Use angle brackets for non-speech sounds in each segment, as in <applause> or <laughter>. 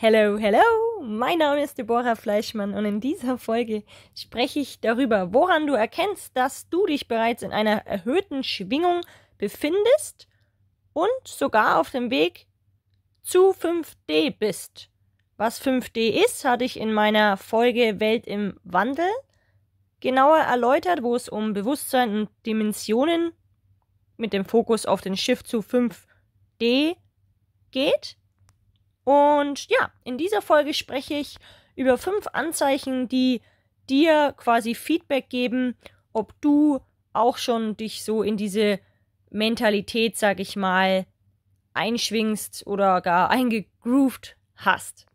Hello, hello! Mein Name ist Deborah Fleischmann und in dieser Folge spreche ich darüber, woran du erkennst, dass du dich bereits in einer erhöhten Schwingung befindest und sogar auf dem Weg zu 5D bist. Was 5D ist, hatte ich in meiner Folge Welt im Wandel genauer erläutert, wo es um Bewusstsein und Dimensionen mit dem Fokus auf den Schiff zu 5D geht. Und ja, in dieser Folge spreche ich über fünf Anzeichen, die dir quasi Feedback geben, ob du auch schon dich so in diese Mentalität, sag ich mal, einschwingst oder gar eingegroovt hast.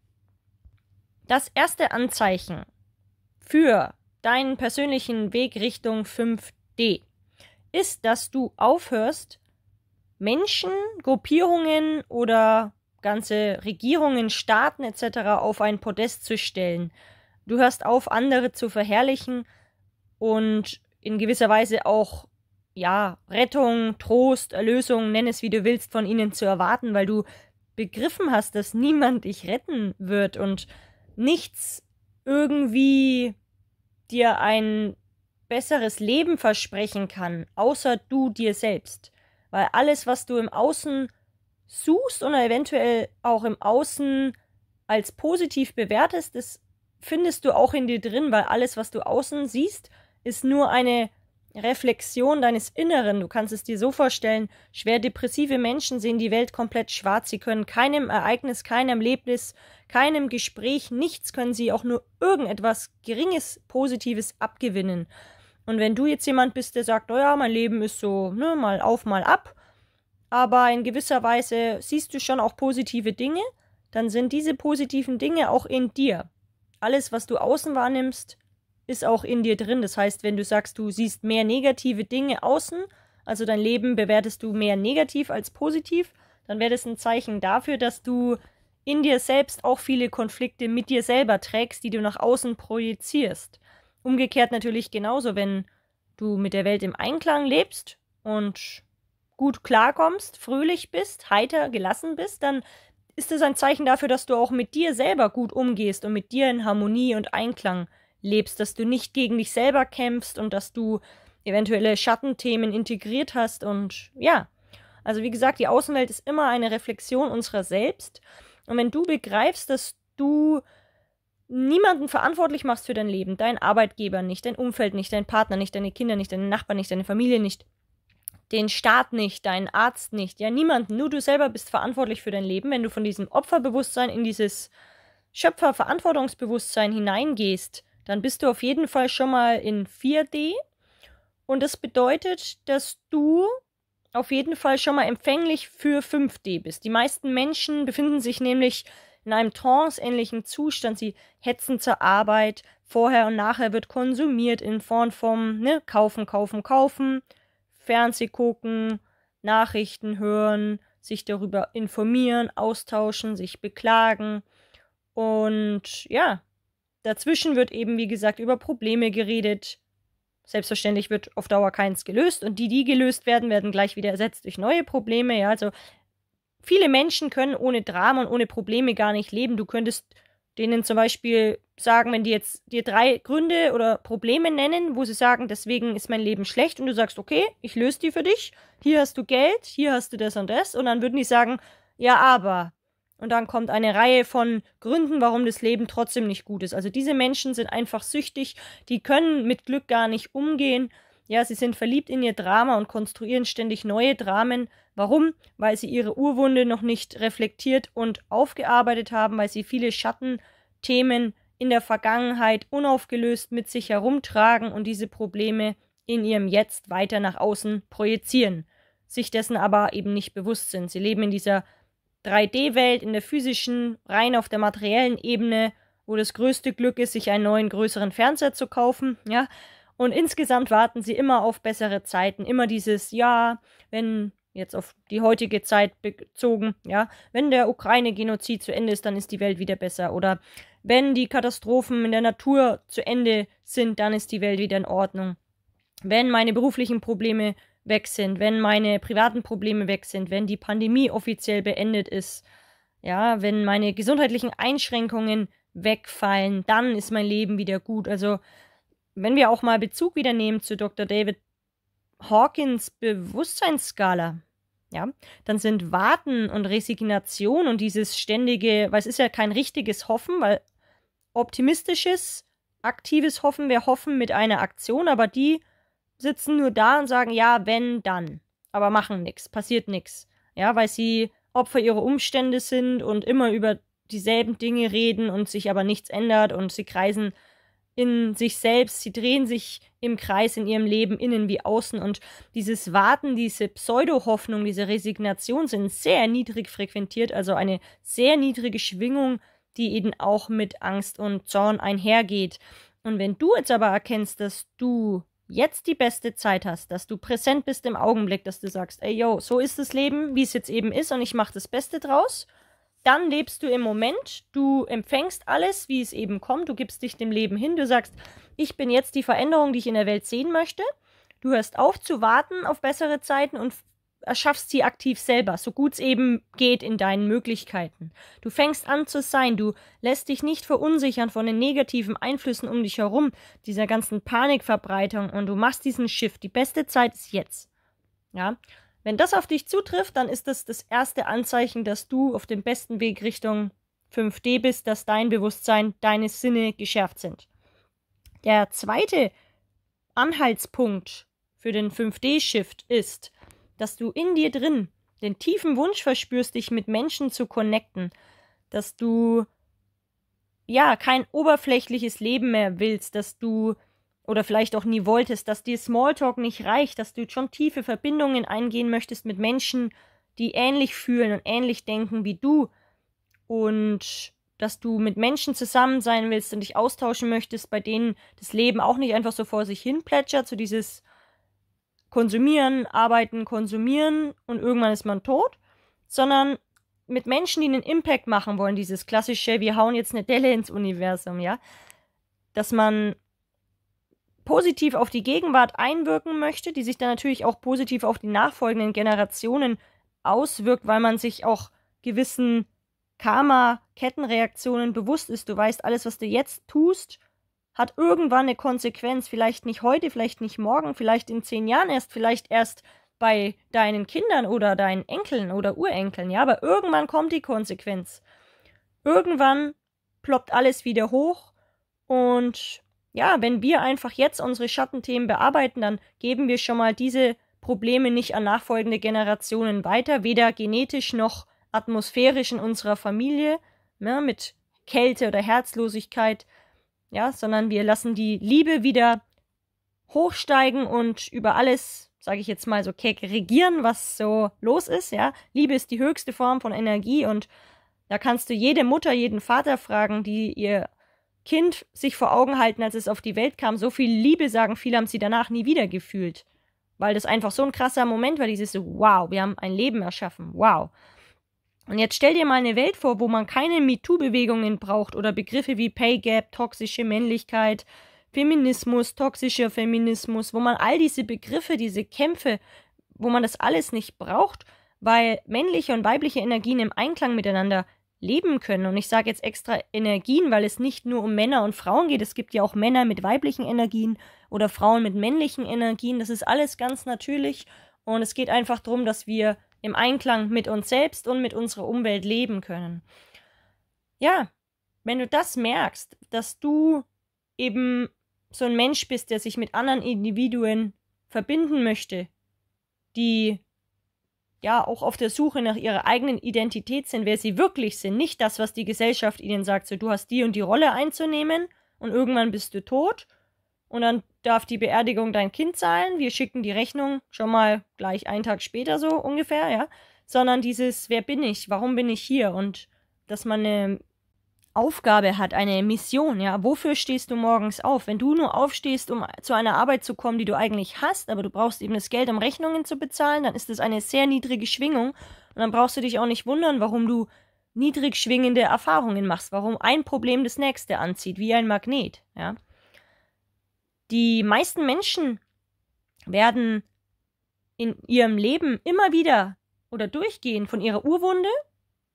Das erste Anzeichen für deinen persönlichen Weg Richtung 5D ist, dass du aufhörst, Menschen, Gruppierungen oder ganze Regierungen, Staaten etc. auf ein Podest zu stellen. Du hörst auf, andere zu verherrlichen und in gewisser Weise auch ja, Rettung, Trost, Erlösung, nenn es wie du willst, von ihnen zu erwarten, weil du begriffen hast, dass niemand dich retten wird und nichts irgendwie dir ein besseres Leben versprechen kann, außer du dir selbst. Weil alles, was du im Außen suchst oder eventuell auch im Außen als positiv bewertest, das findest du auch in dir drin, weil alles, was du außen siehst, ist nur eine Reflexion deines Inneren. Du kannst es dir so vorstellen, schwer depressive Menschen sehen die Welt komplett schwarz. Sie können keinem Ereignis, keinem Erlebnis, keinem Gespräch, nichts können sie auch nur irgendetwas Geringes, Positives abgewinnen. Und wenn du jetzt jemand bist, der sagt, oh ja, mein Leben ist so, ne, mal auf, mal ab, aber in gewisser Weise siehst du schon auch positive Dinge, dann sind diese positiven Dinge auch in dir. Alles, was du außen wahrnimmst, ist auch in dir drin. Das heißt, wenn du sagst, du siehst mehr negative Dinge außen, also dein Leben bewertest du mehr negativ als positiv, dann wäre das ein Zeichen dafür, dass du in dir selbst auch viele Konflikte mit dir selber trägst, die du nach außen projizierst. Umgekehrt natürlich genauso, wenn du mit der Welt im Einklang lebst und gut klarkommst, fröhlich bist, heiter, gelassen bist, dann ist es ein Zeichen dafür, dass du auch mit dir selber gut umgehst und mit dir in Harmonie und Einklang lebst, dass du nicht gegen dich selber kämpfst und dass du eventuelle Schattenthemen integriert hast und ja. Also wie gesagt, die Außenwelt ist immer eine Reflexion unserer selbst. Und wenn du begreifst, dass du niemanden verantwortlich machst für dein Leben, dein Arbeitgeber nicht, dein Umfeld nicht, dein Partner nicht, deine Kinder nicht, deine Nachbarn nicht, deine Familie nicht, den Staat nicht, deinen Arzt nicht, ja niemanden. Nur du selber bist verantwortlich für dein Leben. Wenn du von diesem Opferbewusstsein in dieses Schöpferverantwortungsbewusstsein hineingehst, dann bist du auf jeden Fall schon mal in 4D. Und das bedeutet, dass du auf jeden Fall schon mal empfänglich für 5D bist. Die meisten Menschen befinden sich nämlich in einem tranceähnlichen Zustand. Sie hetzen zur Arbeit. Vorher und nachher wird konsumiert in Form vom ne, Kaufen, Kaufen, Kaufen. Fernseh gucken, Nachrichten hören, sich darüber informieren, austauschen, sich beklagen. Und ja, dazwischen wird eben, wie gesagt, über Probleme geredet. Selbstverständlich wird auf Dauer keins gelöst und die, die gelöst werden, werden gleich wieder ersetzt durch neue Probleme. Ja, also viele Menschen können ohne Drama und ohne Probleme gar nicht leben. Du könntest denen zum Beispiel sagen, wenn die jetzt dir drei Gründe oder Probleme nennen, wo sie sagen, deswegen ist mein Leben schlecht und du sagst, okay, ich löse die für dich, hier hast du Geld, hier hast du das und das und dann würden die sagen, ja, aber. Und dann kommt eine Reihe von Gründen, warum das Leben trotzdem nicht gut ist. Also diese Menschen sind einfach süchtig, die können mit Glück gar nicht umgehen. Ja, sie sind verliebt in ihr Drama und konstruieren ständig neue Dramen. Warum? Weil sie ihre Urwunde noch nicht reflektiert und aufgearbeitet haben, weil sie viele Schatten Themen in der Vergangenheit unaufgelöst mit sich herumtragen und diese Probleme in ihrem Jetzt weiter nach außen projizieren, sich dessen aber eben nicht bewusst sind. Sie leben in dieser 3D-Welt, in der physischen, rein auf der materiellen Ebene, wo das größte Glück ist, sich einen neuen, größeren Fernseher zu kaufen, ja. Und insgesamt warten sie immer auf bessere Zeiten, immer dieses, ja, wenn jetzt auf die heutige Zeit bezogen, ja, wenn der Ukraine-Genozid zu Ende ist, dann ist die Welt wieder besser oder wenn die Katastrophen in der Natur zu Ende sind, dann ist die Welt wieder in Ordnung. Wenn meine beruflichen Probleme weg sind, wenn meine privaten Probleme weg sind, wenn die Pandemie offiziell beendet ist, ja, wenn meine gesundheitlichen Einschränkungen wegfallen, dann ist mein Leben wieder gut. Also, wenn wir auch mal Bezug wieder nehmen zu Dr. David Hawkins Bewusstseinsskala, ja, dann sind Warten und Resignation und dieses ständige, weil es ist ja kein richtiges Hoffen, weil optimistisches, aktives Hoffen. Wir hoffen mit einer Aktion, aber die sitzen nur da und sagen, ja, wenn, dann. Aber machen nichts, passiert nichts. Ja, weil sie Opfer ihrer Umstände sind und immer über dieselben Dinge reden und sich aber nichts ändert und sie kreisen in sich selbst, sie drehen sich im Kreis in ihrem Leben, innen wie außen und dieses Warten, diese Pseudo-Hoffnung, diese Resignation sind sehr niedrig frequentiert, also eine sehr niedrige Schwingung die eben auch mit Angst und Zorn einhergeht. Und wenn du jetzt aber erkennst, dass du jetzt die beste Zeit hast, dass du präsent bist im Augenblick, dass du sagst, ey yo, so ist das Leben, wie es jetzt eben ist und ich mache das Beste draus, dann lebst du im Moment, du empfängst alles, wie es eben kommt, du gibst dich dem Leben hin, du sagst, ich bin jetzt die Veränderung, die ich in der Welt sehen möchte. Du hörst auf zu warten auf bessere Zeiten und erschaffst sie aktiv selber, so gut es eben geht in deinen Möglichkeiten. Du fängst an zu sein, du lässt dich nicht verunsichern von den negativen Einflüssen um dich herum, dieser ganzen Panikverbreitung und du machst diesen Shift. Die beste Zeit ist jetzt. Ja? Wenn das auf dich zutrifft, dann ist das das erste Anzeichen, dass du auf dem besten Weg Richtung 5D bist, dass dein Bewusstsein, deine Sinne geschärft sind. Der zweite Anhaltspunkt für den 5D-Shift ist, dass du in dir drin den tiefen Wunsch verspürst, dich mit Menschen zu connecten, dass du ja kein oberflächliches Leben mehr willst, dass du oder vielleicht auch nie wolltest, dass dir Smalltalk nicht reicht, dass du schon tiefe Verbindungen eingehen möchtest mit Menschen, die ähnlich fühlen und ähnlich denken wie du und dass du mit Menschen zusammen sein willst und dich austauschen möchtest, bei denen das Leben auch nicht einfach so vor sich hin plätschert, so dieses konsumieren, arbeiten, konsumieren und irgendwann ist man tot, sondern mit Menschen, die einen Impact machen wollen, dieses klassische, wir hauen jetzt eine Delle ins Universum, ja, dass man positiv auf die Gegenwart einwirken möchte, die sich dann natürlich auch positiv auf die nachfolgenden Generationen auswirkt, weil man sich auch gewissen Karma-Kettenreaktionen bewusst ist. Du weißt, alles, was du jetzt tust, hat irgendwann eine Konsequenz. Vielleicht nicht heute, vielleicht nicht morgen, vielleicht in zehn Jahren erst, vielleicht erst bei deinen Kindern oder deinen Enkeln oder Urenkeln. Ja, aber irgendwann kommt die Konsequenz. Irgendwann ploppt alles wieder hoch und ja, wenn wir einfach jetzt unsere Schattenthemen bearbeiten, dann geben wir schon mal diese Probleme nicht an nachfolgende Generationen weiter, weder genetisch noch atmosphärisch in unserer Familie, ne, mit Kälte oder Herzlosigkeit, ja, sondern wir lassen die Liebe wieder hochsteigen und über alles, sage ich jetzt mal so keck, regieren, was so los ist, ja. Liebe ist die höchste Form von Energie und da kannst du jede Mutter, jeden Vater fragen, die ihr Kind sich vor Augen halten, als es auf die Welt kam. So viel Liebe sagen, viele haben sie danach nie wieder gefühlt. Weil das einfach so ein krasser Moment war, dieses Wow, wir haben ein Leben erschaffen, wow. Und jetzt stell dir mal eine Welt vor, wo man keine MeToo-Bewegungen braucht oder Begriffe wie Pay Gap, toxische Männlichkeit, Feminismus, toxischer Feminismus, wo man all diese Begriffe, diese Kämpfe, wo man das alles nicht braucht, weil männliche und weibliche Energien im Einklang miteinander leben können. Und ich sage jetzt extra Energien, weil es nicht nur um Männer und Frauen geht. Es gibt ja auch Männer mit weiblichen Energien oder Frauen mit männlichen Energien. Das ist alles ganz natürlich. Und es geht einfach darum, dass wir im Einklang mit uns selbst und mit unserer Umwelt leben können. Ja, wenn du das merkst, dass du eben so ein Mensch bist, der sich mit anderen Individuen verbinden möchte, die ja auch auf der Suche nach ihrer eigenen Identität sind, wer sie wirklich sind, nicht das, was die Gesellschaft ihnen sagt, so du hast die und die Rolle einzunehmen und irgendwann bist du tot und dann darf die Beerdigung dein Kind zahlen. Wir schicken die Rechnung schon mal gleich einen Tag später so ungefähr, ja. Sondern dieses, wer bin ich, warum bin ich hier und dass man eine Aufgabe hat, eine Mission, ja. Wofür stehst du morgens auf? Wenn du nur aufstehst, um zu einer Arbeit zu kommen, die du eigentlich hast, aber du brauchst eben das Geld, um Rechnungen zu bezahlen, dann ist das eine sehr niedrige Schwingung und dann brauchst du dich auch nicht wundern, warum du niedrig schwingende Erfahrungen machst, warum ein Problem das nächste anzieht, wie ein Magnet, ja. Die meisten Menschen werden in ihrem Leben immer wieder oder durchgehend von ihrer Urwunde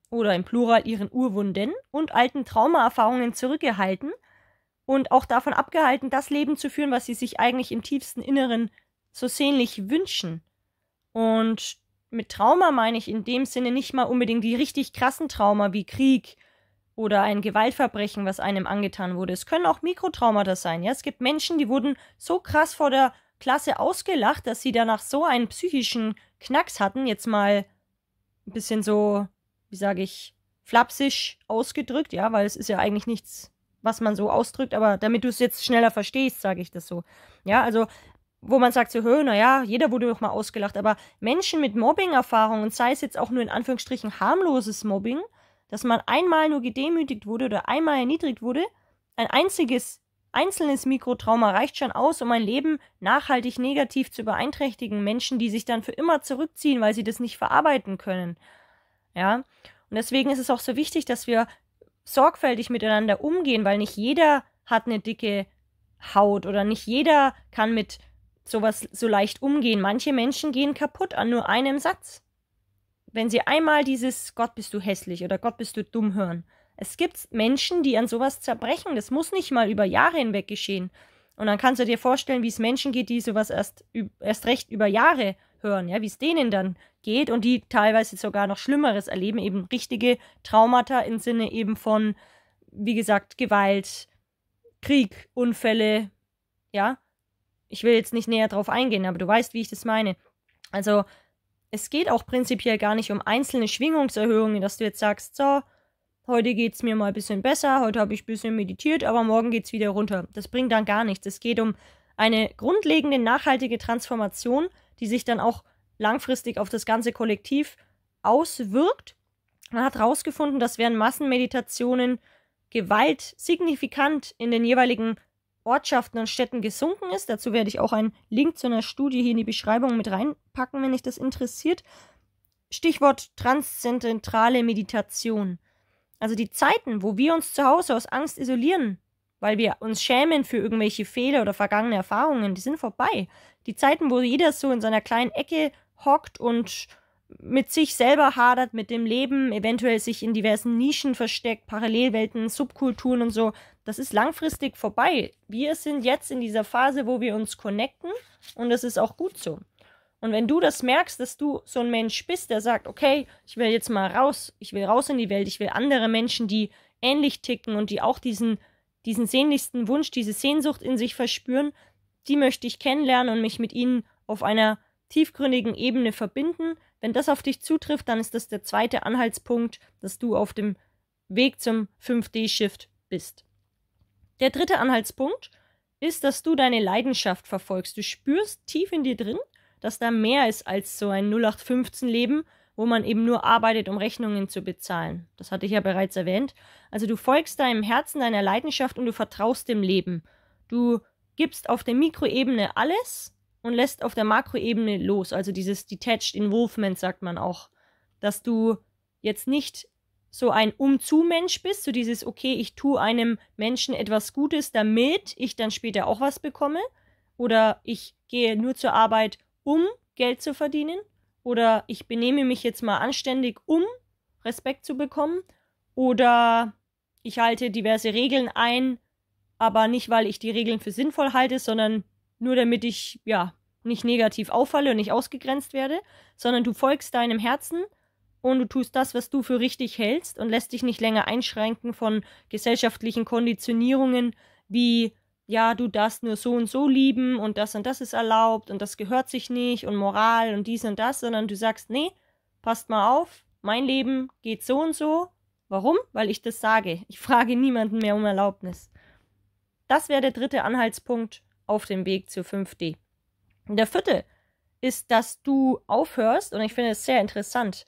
oder im Plural ihren Urwunden und alten Traumaerfahrungen zurückgehalten und auch davon abgehalten, das Leben zu führen, was sie sich eigentlich im tiefsten Inneren so sehnlich wünschen. Und mit Trauma meine ich in dem Sinne nicht mal unbedingt die richtig krassen Trauma wie Krieg oder ein Gewaltverbrechen, was einem angetan wurde. Es können auch Mikrotraumata sein. Ja? Es gibt Menschen, die wurden so krass vor der Klasse ausgelacht, dass sie danach so einen psychischen Knacks hatten. Jetzt mal ein bisschen so, wie sage ich, flapsisch ausgedrückt, ja, weil es ist ja eigentlich nichts, was man so ausdrückt, aber damit du es jetzt schneller verstehst, sage ich das so. Ja, also wo man sagt so, hö, naja, jeder wurde doch mal ausgelacht, aber Menschen mit Mobbing-Erfahrungen, sei es jetzt auch nur in Anführungsstrichen harmloses Mobbing, dass man einmal nur gedemütigt wurde oder einmal erniedrigt wurde, ein einziges, einzelnes Mikrotrauma reicht schon aus, um ein Leben nachhaltig negativ zu beeinträchtigen. Menschen, die sich dann für immer zurückziehen, weil sie das nicht verarbeiten können. Ja. Und deswegen ist es auch so wichtig, dass wir sorgfältig miteinander umgehen, weil nicht jeder hat eine dicke Haut oder nicht jeder kann mit sowas so leicht umgehen. Manche Menschen gehen kaputt an nur einem Satz wenn sie einmal dieses Gott bist du hässlich oder Gott bist du dumm hören. Es gibt Menschen, die an sowas zerbrechen. Das muss nicht mal über Jahre hinweg geschehen. Und dann kannst du dir vorstellen, wie es Menschen geht, die sowas erst, erst recht über Jahre hören, ja, wie es denen dann geht und die teilweise sogar noch Schlimmeres erleben, eben richtige Traumata im Sinne eben von, wie gesagt, Gewalt, Krieg, Unfälle, ja. Ich will jetzt nicht näher drauf eingehen, aber du weißt, wie ich das meine. Also, es geht auch prinzipiell gar nicht um einzelne Schwingungserhöhungen, dass du jetzt sagst, so, heute geht es mir mal ein bisschen besser, heute habe ich ein bisschen meditiert, aber morgen geht es wieder runter. Das bringt dann gar nichts. Es geht um eine grundlegende, nachhaltige Transformation, die sich dann auch langfristig auf das ganze Kollektiv auswirkt. Man hat herausgefunden, dass während Massenmeditationen Gewalt signifikant in den jeweiligen Ortschaften und Städten gesunken ist. Dazu werde ich auch einen Link zu einer Studie hier in die Beschreibung mit reinpacken, wenn dich das interessiert. Stichwort transzentrale Meditation. Also die Zeiten, wo wir uns zu Hause aus Angst isolieren, weil wir uns schämen für irgendwelche Fehler oder vergangene Erfahrungen, die sind vorbei. Die Zeiten, wo jeder so in seiner kleinen Ecke hockt und mit sich selber hadert, mit dem Leben, eventuell sich in diversen Nischen versteckt, Parallelwelten, Subkulturen und so, das ist langfristig vorbei. Wir sind jetzt in dieser Phase, wo wir uns connecten und das ist auch gut so. Und wenn du das merkst, dass du so ein Mensch bist, der sagt, okay, ich will jetzt mal raus, ich will raus in die Welt, ich will andere Menschen, die ähnlich ticken und die auch diesen, diesen sehnlichsten Wunsch, diese Sehnsucht in sich verspüren, die möchte ich kennenlernen und mich mit ihnen auf einer tiefgründigen Ebene verbinden. Wenn das auf dich zutrifft, dann ist das der zweite Anhaltspunkt, dass du auf dem Weg zum 5D-Shift bist. Der dritte Anhaltspunkt ist, dass du deine Leidenschaft verfolgst. Du spürst tief in dir drin, dass da mehr ist als so ein 0815-Leben, wo man eben nur arbeitet, um Rechnungen zu bezahlen. Das hatte ich ja bereits erwähnt. Also du folgst deinem Herzen, deiner Leidenschaft und du vertraust dem Leben. Du gibst auf der Mikroebene alles und lässt auf der Makroebene los. Also dieses Detached Involvement sagt man auch, dass du jetzt nicht so ein Um-zu-Mensch bist, so dieses, okay, ich tue einem Menschen etwas Gutes, damit ich dann später auch was bekomme, oder ich gehe nur zur Arbeit, um Geld zu verdienen, oder ich benehme mich jetzt mal anständig, um Respekt zu bekommen, oder ich halte diverse Regeln ein, aber nicht, weil ich die Regeln für sinnvoll halte, sondern nur damit ich, ja, nicht negativ auffalle und nicht ausgegrenzt werde, sondern du folgst deinem Herzen und du tust das, was du für richtig hältst und lässt dich nicht länger einschränken von gesellschaftlichen Konditionierungen wie ja, du darfst nur so und so lieben und das und das ist erlaubt und das gehört sich nicht und Moral und dies und das, sondern du sagst, nee, passt mal auf, mein Leben geht so und so. Warum? Weil ich das sage. Ich frage niemanden mehr um Erlaubnis. Das wäre der dritte Anhaltspunkt auf dem Weg zur 5D. Und der vierte ist, dass du aufhörst, und ich finde es sehr interessant,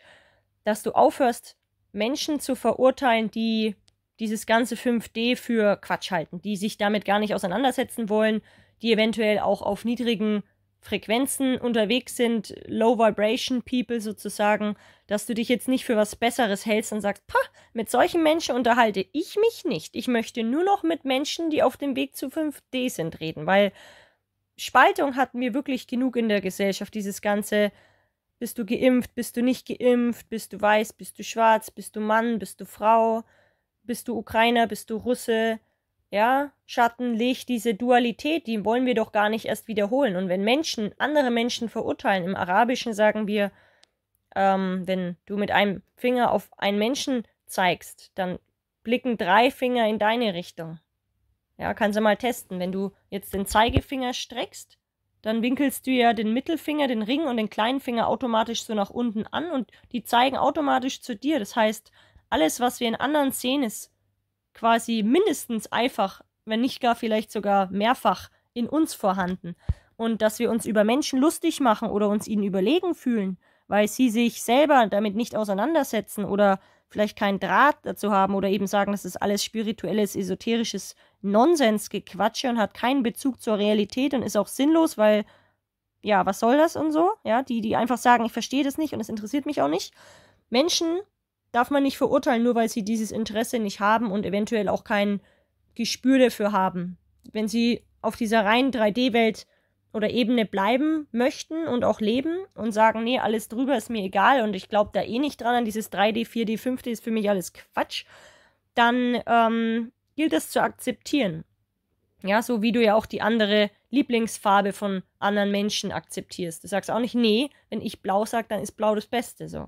dass du aufhörst, Menschen zu verurteilen, die dieses ganze 5D für Quatsch halten, die sich damit gar nicht auseinandersetzen wollen, die eventuell auch auf niedrigen Frequenzen unterwegs sind, Low Vibration People sozusagen, dass du dich jetzt nicht für was Besseres hältst und sagst, pah, mit solchen Menschen unterhalte ich mich nicht. Ich möchte nur noch mit Menschen, die auf dem Weg zu 5D sind, reden, weil Spaltung hatten wir wirklich genug in der Gesellschaft, dieses ganze bist du geimpft? Bist du nicht geimpft? Bist du weiß? Bist du schwarz? Bist du Mann? Bist du Frau? Bist du Ukrainer? Bist du Russe? Ja, Schatten, Licht, diese Dualität, die wollen wir doch gar nicht erst wiederholen. Und wenn Menschen, andere Menschen verurteilen, im Arabischen sagen wir, ähm, wenn du mit einem Finger auf einen Menschen zeigst, dann blicken drei Finger in deine Richtung. Ja, kannst du mal testen. Wenn du jetzt den Zeigefinger streckst dann winkelst du ja den Mittelfinger, den Ring und den kleinen Finger automatisch so nach unten an und die zeigen automatisch zu dir. Das heißt, alles, was wir in anderen sehen, ist quasi mindestens einfach, wenn nicht gar vielleicht sogar mehrfach in uns vorhanden. Und dass wir uns über Menschen lustig machen oder uns ihnen überlegen fühlen, weil sie sich selber damit nicht auseinandersetzen oder vielleicht keinen Draht dazu haben oder eben sagen, das ist alles spirituelles, esoterisches Nonsensgequatsche und hat keinen Bezug zur Realität und ist auch sinnlos, weil ja, was soll das und so? Ja, die, die einfach sagen, ich verstehe das nicht und es interessiert mich auch nicht. Menschen darf man nicht verurteilen, nur weil sie dieses Interesse nicht haben und eventuell auch kein Gespür dafür haben. Wenn sie auf dieser reinen 3D-Welt oder Ebene bleiben möchten und auch leben und sagen, nee, alles drüber ist mir egal und ich glaube da eh nicht dran an dieses 3D, 4D, 5D ist für mich alles Quatsch, dann ähm, gilt es zu akzeptieren. Ja, so wie du ja auch die andere Lieblingsfarbe von anderen Menschen akzeptierst. Du sagst auch nicht, nee, wenn ich blau sage, dann ist blau das Beste. So.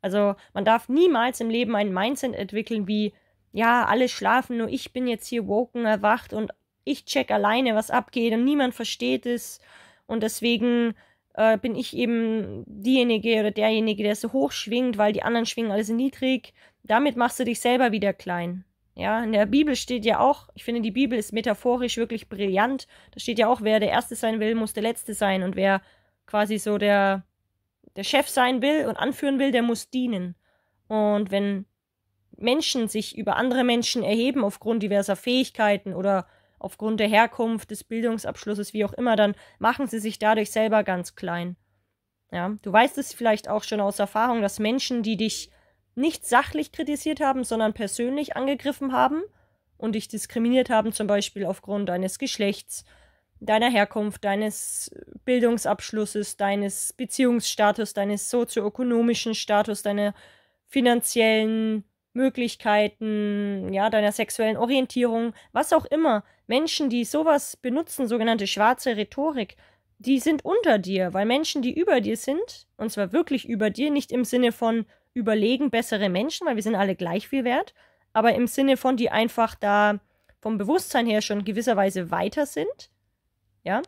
Also man darf niemals im Leben ein Mindset entwickeln wie, ja, alle schlafen, nur ich bin jetzt hier woken, erwacht und ich check alleine, was abgeht und niemand versteht es. Und deswegen äh, bin ich eben diejenige oder derjenige, der so hoch schwingt, weil die anderen schwingen alles niedrig. Damit machst du dich selber wieder klein. Ja, in der Bibel steht ja auch, ich finde, die Bibel ist metaphorisch wirklich brillant. Da steht ja auch, wer der Erste sein will, muss der Letzte sein. Und wer quasi so der, der Chef sein will und anführen will, der muss dienen. Und wenn Menschen sich über andere Menschen erheben aufgrund diverser Fähigkeiten oder aufgrund der Herkunft, des Bildungsabschlusses, wie auch immer, dann machen sie sich dadurch selber ganz klein. Ja, du weißt es vielleicht auch schon aus Erfahrung, dass Menschen, die dich nicht sachlich kritisiert haben, sondern persönlich angegriffen haben und dich diskriminiert haben, zum Beispiel aufgrund deines Geschlechts, deiner Herkunft, deines Bildungsabschlusses, deines Beziehungsstatus, deines sozioökonomischen Status, deiner finanziellen Möglichkeiten, ja, deiner sexuellen Orientierung, was auch immer. Menschen, die sowas benutzen, sogenannte schwarze Rhetorik, die sind unter dir, weil Menschen, die über dir sind, und zwar wirklich über dir, nicht im Sinne von überlegen bessere Menschen, weil wir sind alle gleich viel wert, aber im Sinne von, die einfach da vom Bewusstsein her schon gewisserweise weiter sind, ja,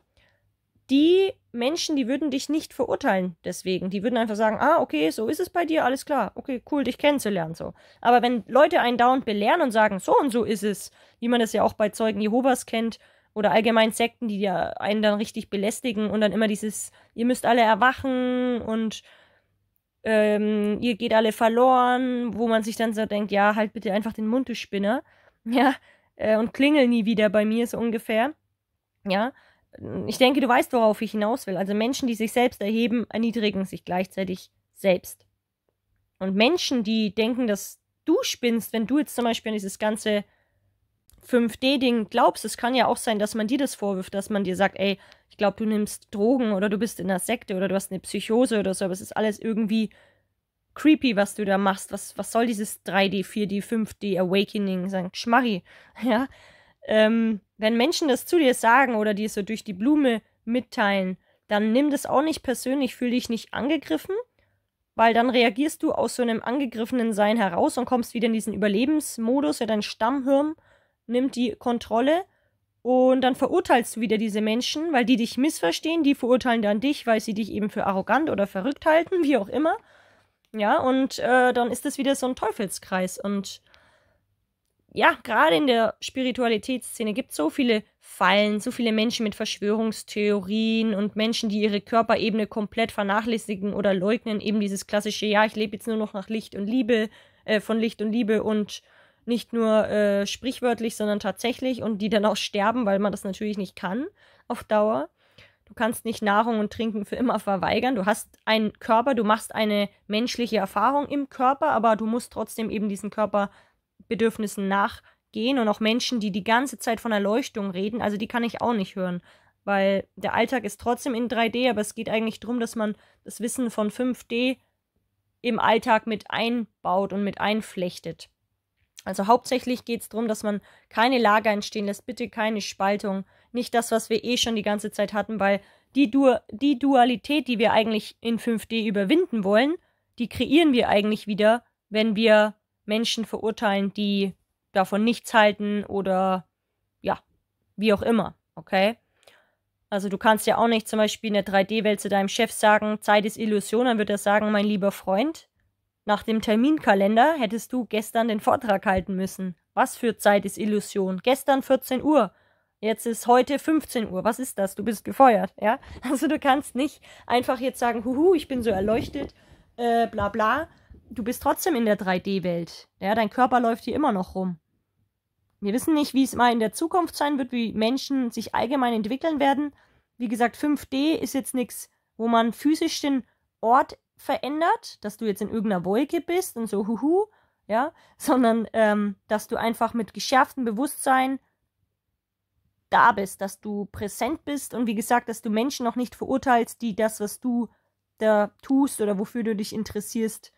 die Menschen, die würden dich nicht verurteilen deswegen. Die würden einfach sagen, ah, okay, so ist es bei dir, alles klar, okay, cool, dich kennenzulernen, so. Aber wenn Leute einen dauernd belehren und sagen, so und so ist es, wie man das ja auch bei Zeugen Jehovas kennt, oder allgemein Sekten, die ja einen dann richtig belästigen und dann immer dieses, ihr müsst alle erwachen und ähm, ihr geht alle verloren, wo man sich dann so denkt, ja, halt bitte einfach den Mund, du Spinner, <laughs> ja, äh, und klingel nie wieder bei mir, so ungefähr, ja, ich denke, du weißt, worauf ich hinaus will. Also Menschen, die sich selbst erheben, erniedrigen sich gleichzeitig selbst. Und Menschen, die denken, dass du spinnst, wenn du jetzt zum Beispiel an dieses ganze 5D-Ding glaubst, es kann ja auch sein, dass man dir das vorwirft, dass man dir sagt, ey, ich glaube, du nimmst Drogen oder du bist in einer Sekte oder du hast eine Psychose oder so, aber es ist alles irgendwie creepy, was du da machst. Was, was soll dieses 3D, 4D, 5D Awakening sein? Schmarri, <laughs> ja ähm, wenn Menschen das zu dir sagen oder dir so durch die Blume mitteilen, dann nimm das auch nicht persönlich, fühl dich nicht angegriffen, weil dann reagierst du aus so einem angegriffenen Sein heraus und kommst wieder in diesen Überlebensmodus, ja, dein Stammhirn nimmt die Kontrolle und dann verurteilst du wieder diese Menschen, weil die dich missverstehen, die verurteilen dann dich, weil sie dich eben für arrogant oder verrückt halten, <laughs> wie auch immer. Ja, und äh, dann ist das wieder so ein Teufelskreis und ja, gerade in der Spiritualitätsszene gibt es so viele Fallen, so viele Menschen mit Verschwörungstheorien und Menschen, die ihre Körperebene komplett vernachlässigen oder leugnen, eben dieses klassische, ja, ich lebe jetzt nur noch nach Licht und Liebe, äh, von Licht und Liebe und nicht nur äh, sprichwörtlich, sondern tatsächlich und die dann auch sterben, weil man das natürlich nicht kann auf Dauer. Du kannst nicht Nahrung und Trinken für immer verweigern. Du hast einen Körper, du machst eine menschliche Erfahrung im Körper, aber du musst trotzdem eben diesen Körper Bedürfnissen nachgehen und auch Menschen, die die ganze Zeit von Erleuchtung reden, also die kann ich auch nicht hören, weil der Alltag ist trotzdem in 3D, aber es geht eigentlich darum, dass man das Wissen von 5D im Alltag mit einbaut und mit einflechtet. Also hauptsächlich geht es darum, dass man keine Lager entstehen lässt, bitte keine Spaltung, nicht das, was wir eh schon die ganze Zeit hatten, weil die, du die Dualität, die wir eigentlich in 5D überwinden wollen, die kreieren wir eigentlich wieder, wenn wir Menschen verurteilen, die davon nichts halten oder ja, wie auch immer, okay? Also du kannst ja auch nicht zum Beispiel in der 3D-Welt zu deinem Chef sagen, Zeit ist Illusion, dann wird er sagen, mein lieber Freund, nach dem Terminkalender hättest du gestern den Vortrag halten müssen. Was für Zeit ist Illusion? Gestern 14 Uhr. Jetzt ist heute 15 Uhr. Was ist das? Du bist gefeuert, ja? <laughs> Also du kannst nicht einfach jetzt sagen, huhu, ich bin so erleuchtet, äh, bla bla, du bist trotzdem in der 3D-Welt. Ja, dein Körper läuft hier immer noch rum. Wir wissen nicht, wie es mal in der Zukunft sein wird, wie Menschen sich allgemein entwickeln werden. Wie gesagt, 5D ist jetzt nichts, wo man physisch den Ort verändert, dass du jetzt in irgendeiner Wolke bist und so huhu, ja, <laughs> sondern ähm, dass du einfach mit geschärftem Bewusstsein da bist, dass du präsent bist und wie gesagt, dass du Menschen noch nicht verurteilst, die das, was du da tust oder wofür du dich interessierst,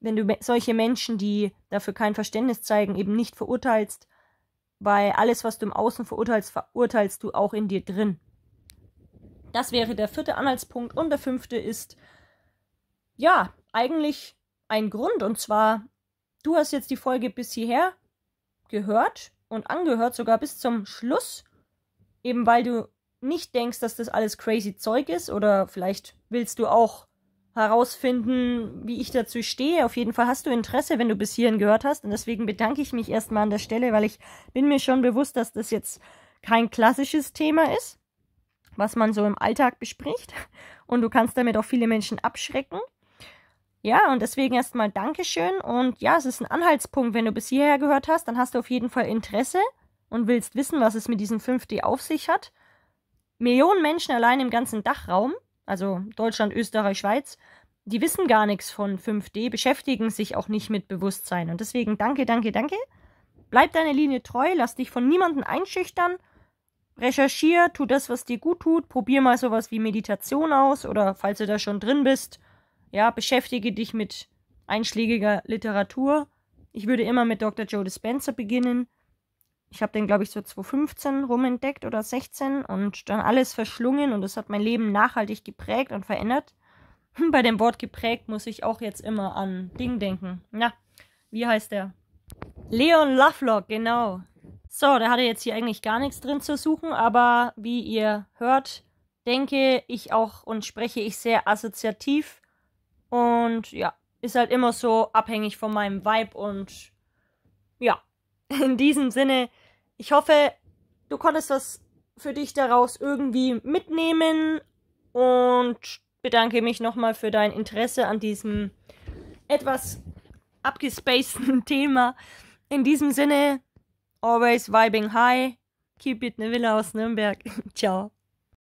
wenn du solche Menschen, die dafür kein Verständnis zeigen, eben nicht verurteilst, weil alles, was du im Außen verurteilst, verurteilst du auch in dir drin. Das wäre der vierte Anhaltspunkt. Und der fünfte ist, ja, eigentlich ein Grund. Und zwar, du hast jetzt die Folge bis hierher gehört und angehört, sogar bis zum Schluss, eben weil du nicht denkst, dass das alles crazy Zeug ist oder vielleicht willst du auch herausfinden, wie ich dazu stehe. Auf jeden Fall hast du Interesse, wenn du bis hierhin gehört hast. Und deswegen bedanke ich mich erstmal an der Stelle, weil ich bin mir schon bewusst, dass das jetzt kein klassisches Thema ist, was man so im Alltag bespricht. Und du kannst damit auch viele Menschen abschrecken. Ja, und deswegen erstmal Dankeschön. Und ja, es ist ein Anhaltspunkt. Wenn du bis hierher gehört hast, dann hast du auf jeden Fall Interesse und willst wissen, was es mit diesem 5D auf sich hat. Millionen Menschen allein im ganzen Dachraum also Deutschland, Österreich, Schweiz, die wissen gar nichts von 5D, beschäftigen sich auch nicht mit Bewusstsein. Und deswegen danke, danke, danke. Bleib deiner Linie treu, lass dich von niemandem einschüchtern. Recherchier, tu das, was dir gut tut. Probier mal sowas wie Meditation aus oder falls du da schon drin bist, ja, beschäftige dich mit einschlägiger Literatur. Ich würde immer mit Dr. Joe Dispenza beginnen ich habe den, glaube ich, so 2015 rumentdeckt oder 16 und dann alles verschlungen und das hat mein Leben nachhaltig geprägt und verändert. <laughs> Bei dem Wort geprägt muss ich auch jetzt immer an Ding denken. Na, wie heißt der? Leon Lovelock, genau. So, der hatte jetzt hier eigentlich gar nichts drin zu suchen, aber wie ihr hört, denke ich auch und spreche ich sehr assoziativ und ja, ist halt immer so abhängig von meinem Vibe und ja, <laughs> In diesem Sinne, ich hoffe, du konntest was für dich daraus irgendwie mitnehmen und bedanke mich nochmal für dein Interesse an diesem etwas abgespaceden <laughs> Thema. In diesem Sinne, always vibing high. Keep it in the Villa aus Nürnberg. <laughs> Ciao.